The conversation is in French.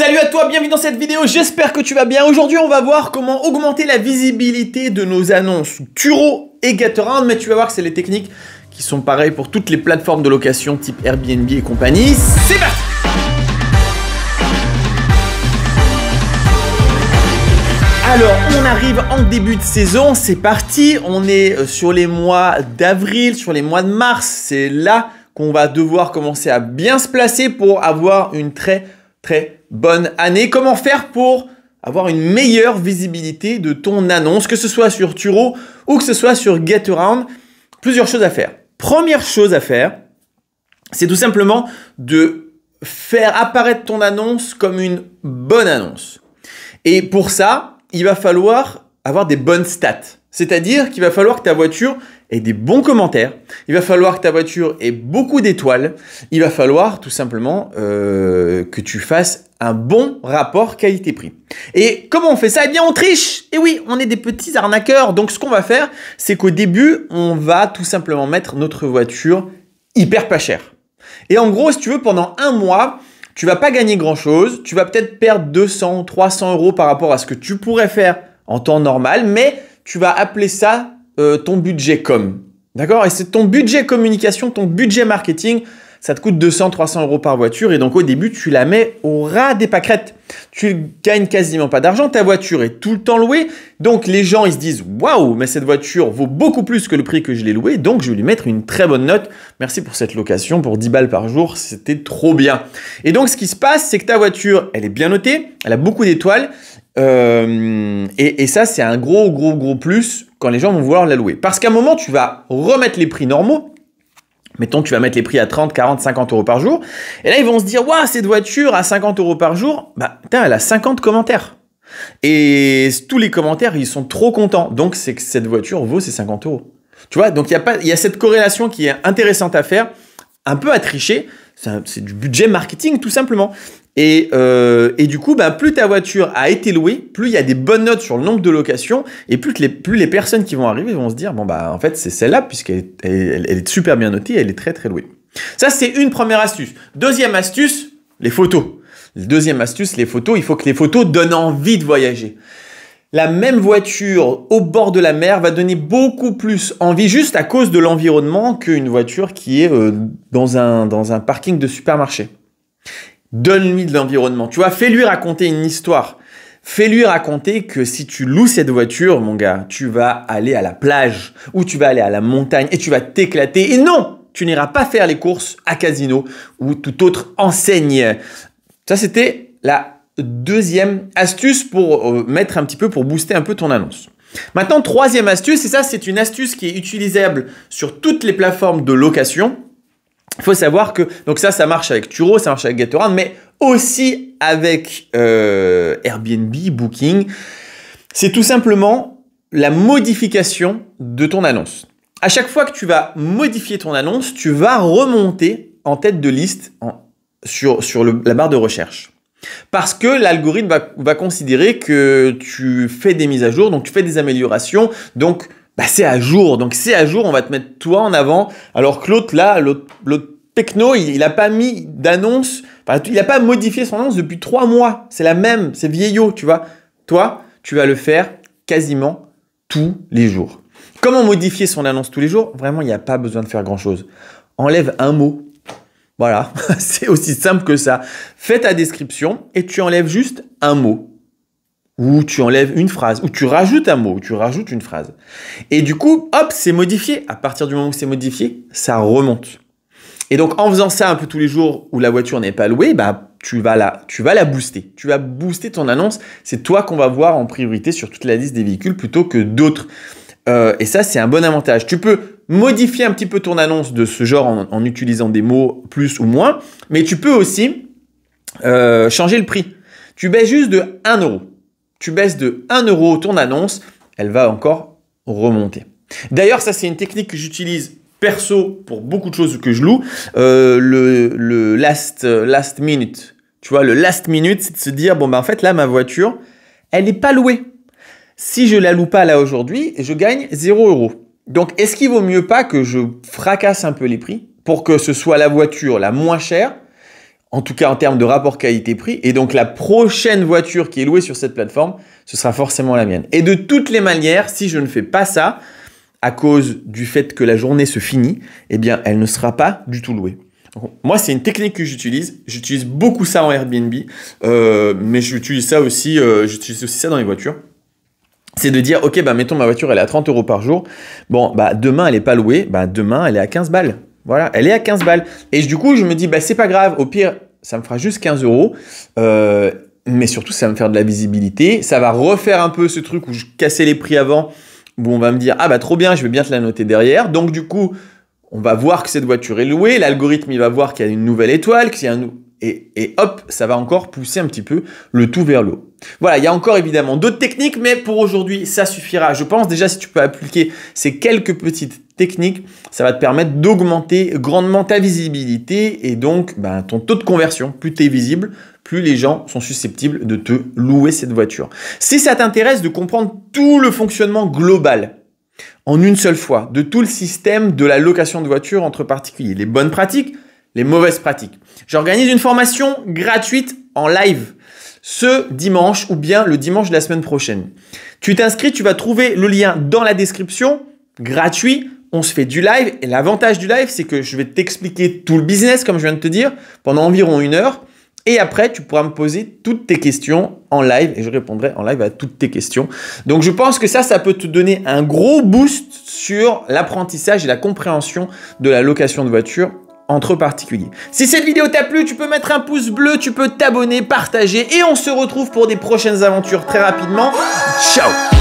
Salut à toi, bienvenue dans cette vidéo, j'espère que tu vas bien. Aujourd'hui, on va voir comment augmenter la visibilité de nos annonces Turo et Getaround, mais tu vas voir que c'est les techniques qui sont pareilles pour toutes les plateformes de location type Airbnb et compagnie. C'est parti Alors, on arrive en début de saison, c'est parti, on est euh, sur les mois d'avril, sur les mois de mars, c'est là qu'on va devoir commencer à bien se placer pour avoir une très très bonne année. Comment faire pour avoir une meilleure visibilité de ton annonce, que ce soit sur Turo ou que ce soit sur GetAround Plusieurs choses à faire. Première chose à faire, c'est tout simplement de faire apparaître ton annonce comme une bonne annonce. Et pour ça, il va falloir avoir des bonnes stats. C'est-à-dire qu'il va falloir que ta voiture, et des bons commentaires. Il va falloir que ta voiture ait beaucoup d'étoiles. Il va falloir tout simplement euh, que tu fasses un bon rapport qualité-prix. Et comment on fait ça Eh bien, on triche Et eh oui, on est des petits arnaqueurs. Donc, ce qu'on va faire, c'est qu'au début, on va tout simplement mettre notre voiture hyper pas chère. Et en gros, si tu veux, pendant un mois, tu vas pas gagner grand-chose. Tu vas peut-être perdre 200, 300 euros par rapport à ce que tu pourrais faire en temps normal, mais tu vas appeler ça euh, ton budget com. D'accord Et c'est ton budget communication, ton budget marketing. Ça te coûte 200, 300 euros par voiture. Et donc, au début, tu la mets au ras des pâquerettes. Tu gagnes quasiment pas d'argent. Ta voiture est tout le temps louée. Donc, les gens, ils se disent Waouh, mais cette voiture vaut beaucoup plus que le prix que je l'ai louée. Donc, je vais lui mettre une très bonne note. Merci pour cette location. Pour 10 balles par jour, c'était trop bien. Et donc, ce qui se passe, c'est que ta voiture, elle est bien notée. Elle a beaucoup d'étoiles. Euh, et, et ça, c'est un gros, gros, gros plus quand les gens vont vouloir la louer. Parce qu'à un moment, tu vas remettre les prix normaux. Mettons, tu vas mettre les prix à 30, 40, 50 euros par jour. Et là, ils vont se dire, waouh, cette voiture à 50 euros par jour, bah, elle a 50 commentaires. Et tous les commentaires, ils sont trop contents. Donc, c'est que cette voiture vaut ses 50 euros. Tu vois, donc il y, a pas, y a cette corrélation qui est intéressante à faire, un peu à tricher. C'est du budget marketing, tout simplement. Euh, et, du coup, bah, plus ta voiture a été louée, plus il y a des bonnes notes sur le nombre de locations, et plus, les, personnes qui vont arriver vont se dire, bon, bah en fait, c'est celle-là, puisqu'elle est super bien notée, elle est très très louée. Ça, c'est une première astuce. Deuxième astuce, les photos. Deuxième astuce, les photos. Il faut que les photos donnent envie de voyager. La même voiture au bord de la mer va donner beaucoup plus envie juste à cause de l'environnement qu'une voiture qui est euh, dans un parking de supermarché. Donne-lui de l'environnement. Tu vois, fais-lui raconter une histoire. Fais-lui raconter que si tu loues cette voiture, mon gars, tu vas aller à la plage ou tu vas aller à la montagne et tu vas t'éclater. Et non, tu n'iras pas faire les courses à Casino ou tout autre enseigne. Ça, c'était la deuxième astuce pour euh, mettre un petit peu, pour booster un peu ton annonce. Maintenant, troisième astuce, et ça, c'est une astuce qui est utilisable sur toutes les plateformes de location il faut savoir que, donc ça, ça marche avec Turo, ça marche avec Gatorade, mais aussi avec euh, Airbnb, Booking. C'est tout simplement la modification de ton annonce. À chaque fois que tu vas modifier ton annonce, tu vas remonter en tête de liste sur, sur la barre de recherche. Parce que l'algorithme va, va, considérer que tu fais des mises à jour, donc tu fais des améliorations, donc bah, c'est à jour. Donc c'est à jour, on va te mettre toi en avant. Alors que l'autre, là, l'autre techno, il n'a pas mis d'annonce, il n'a pas modifié son annonce depuis trois mois. C'est la même, c'est vieillot, tu vois. Toi, tu vas le faire quasiment tous les jours. Comment modifier son annonce tous les jours Vraiment, il n'y a pas besoin de faire grand-chose. Enlève un mot. Voilà, c'est aussi simple que ça. Fais ta description et tu enlèves juste un mot ou tu enlèves une phrase, ou tu rajoutes un mot, ou tu rajoutes une phrase. Et du coup, hop, c'est modifié. À partir du moment où c'est modifié, ça remonte. Et donc, en faisant ça un peu tous les jours où la voiture n'est pas louée, bah, tu vas la, tu vas la booster. Tu vas booster ton annonce. C'est toi qu'on va voir en priorité sur toute la liste des véhicules plutôt que d'autres. Euh, et ça, c'est un bon avantage. Tu peux modifier un petit peu ton annonce de ce genre en, utilisant des mots plus ou moins, mais tu peux aussi euh, changer le prix. Tu baisses juste de 1 euro tu baisses de 1 euro ton annonce, elle va encore remonter. D'ailleurs, ça c'est une technique que j'utilise perso pour beaucoup de choses que je loue. Euh, le, last, last minute, tu vois, le last minute, c'est de se dire, bon ben en fait là, ma voiture, elle n'est pas louée. Si je la loue pas là aujourd'hui, je gagne 0 euros. Donc est-ce qu'il vaut mieux pas que je fracasse un peu les prix pour que ce soit la voiture la moins chère en tout cas en termes de rapport qualité-prix. Et donc la prochaine voiture qui est louée sur cette plateforme, ce sera forcément la mienne. Et de toutes les manières, si je ne fais pas ça, à cause du fait que la journée se finit, eh bien elle ne sera pas du tout louée. moi, c'est une technique que j'utilise. J'utilise beaucoup ça en Airbnb, euh, mais j'utilise ça aussi. Euh, j'utilise aussi ça dans les voitures c'est de dire, ok, bah, mettons ma voiture, elle est à 30 euros par jour. Bon, bah, demain, elle n'est pas louée. Bah, demain, elle est à 15 balles. Voilà, elle est à 15 balles. Et du coup, je me dis, bah, c'est pas grave, au pire, ça me fera juste 15 euros. Euh, mais surtout, ça va me faire de la visibilité. Ça va refaire un peu ce truc où je cassais les prix avant, où on va me dire, ah bah trop bien, je vais bien te la noter derrière. Donc du coup, on va voir que cette voiture est louée, l'algorithme il va voir qu'il y a une nouvelle étoile, qu'il y a un et, hop, ça va encore pousser un petit peu le tout vers le haut. Voilà, il y a encore évidemment d'autres techniques, mais pour aujourd'hui, ça suffira. Je pense déjà si tu peux appliquer ces quelques petites techniques, ça va te permettre d'augmenter grandement ta visibilité et donc ben, ton taux de conversion. Plus tu es visible, plus les gens sont susceptibles de te louer cette voiture. Si ça t'intéresse de comprendre tout le fonctionnement global en une seule fois de tout le système de la location de voiture entre particuliers, les bonnes pratiques, les mauvaises pratiques. J'organise une formation gratuite en live ce dimanche ou bien le dimanche de la semaine prochaine. Tu t'inscris, tu vas trouver le lien dans la description, gratuit. On se fait du live et l'avantage du live, c'est que je vais t'expliquer tout le business, comme je viens de te dire, pendant environ une heure. Et après, tu pourras me poser toutes tes questions en live et je répondrai en live à toutes tes questions. Donc, je pense que ça, ça peut te donner un gros boost sur l'apprentissage et la compréhension de la location de voiture entre particuliers. Si cette vidéo t'a plu, tu peux mettre un pouce bleu, tu peux t'abonner, partager et on se retrouve pour des prochaines aventures très rapidement. Ciao